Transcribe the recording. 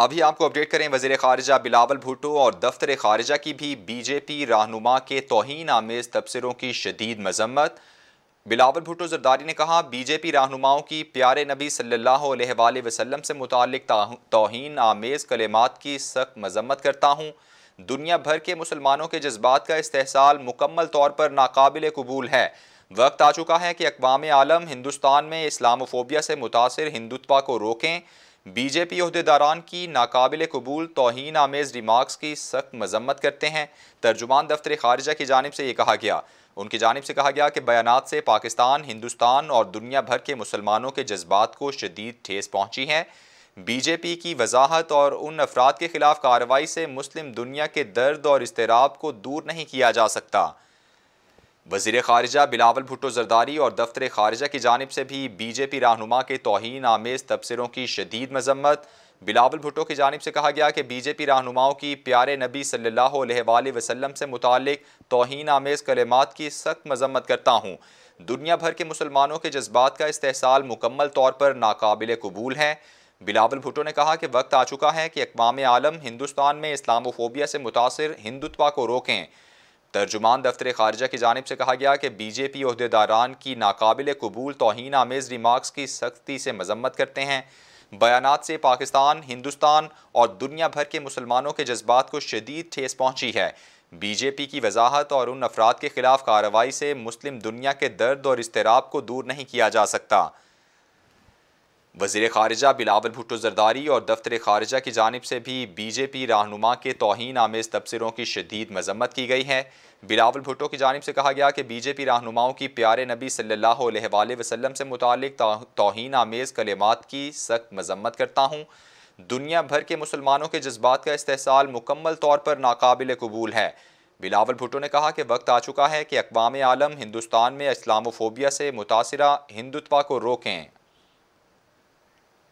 अभी आपको अपडेट करें वजीर खारजा बिलावल भुटो और दफ्तर खारजा की भी बीजेपी रहनुमा के तोहन आमेज़ तबसरों की शदीद मजम्मत बिलावल भुटो जरदारी ने कहा बीजेपी रहनुमाओं की प्यारे नबी सल्ला वसलम से मुतक तोहन आमेज़ कलेमात की सख्त मजम्मत करता हूँ दुनिया भर के मुसलमानों के जज्बात का इस्तेसाल मुकम्मल तौर पर नाकबिल कबूल है वक्त आ चुका है कि अकवा आलम हिंदुस्तान में इस्लामोफोबिया से मुतासर हिंदुत्वा को रोकें बीजेपी अहदेदारान की नाकबिल कबूल तोहन आमेज़ रिमार्क्स की सख्त मजम्मत करते हैं तर्जुमान दफ्तर खारजा की जानब से ये कहा गया उनकी जानब से कहा गया कि बयान से पाकिस्तान हिंदुस्तान और दुनिया भर के मुसलमानों के जज्बात को शदीद ठेस पहुँची है बीजेपी की वजाहत और उन अफराद के खिलाफ कार्रवाई से मुस्लिम दुनिया के दर्द और इसतराब को दूर नहीं किया जा सकता वजीर खारजा बिलावल भुट्टो जरदारी और दफ्तर खारजा की जानब से भी बीजेपी रहनुमा के तोहन आमेज़ तबसरों की शदीद मजम्मत बिलावल भुट्टो की जानब से कहा गया कि बीजेपी रहनुमाओं की प्यारे नबी सल्ला वसलम से मुतक तोहन आमेज़ कलमात की सख्त मजम्मत करता हूँ दुनिया भर के मुसलमानों के जज्बात का इस्तेसाल मुकम्मल तौर पर नाकबिल कबूल हैं बिलावल भुट्टो ने कहा कि वक्त आ चुका है कि अकवाम आलम हिंदुस्तान में इस्लामोफोबिया से मुतासर हिंदुत्वा को रोकें तर्जुमान दफ्तर खारजा की जानब से कहा गया कि बीजेपी अहदेदारान की नाकबिल कबूल तोहन आमेज़ रिमार्क्स की सख्ती से मजम्मत करते हैं बयान से पाकिस्तान हिंदुस्तान और दुनिया भर के मुसलमानों के जज्बात को शदीद ठेस पहुँची है बीजेपी की वजाहत और उन अफराद के खिलाफ कार्रवाई से मुस्लिम दुनिया के दर्द और इसतराब को दूर नहीं किया जा सकता वजीर खारजा बिलावल भुट्टो जरदारी और दफ्तर खारजा की जानब से भी बीजेपी रहनुमा के तोहन आमेज़ तबसरों की शदीद मजम्मत की गई है बिलावल भुट्टो की जानब से कहा गया कि बीजेपी रहनुमाओं की प्यारे नबी सल्ला वसलम से मुतल तोहन आमेज़ कलेमात की सख्त मजम्मत करता हूँ दुनिया भर के मुसलमानों के जज्बात का इस्तेसाल मुकम्मल तौर पर नाकबिल कबूल है बिलावल भुट्टो ने कहा कि वक्त आ चुका है कि अकवाम आलम हिंदुस्तान में इस्लामोफोबिया से मुतासर हिंदुत्वा को रोकें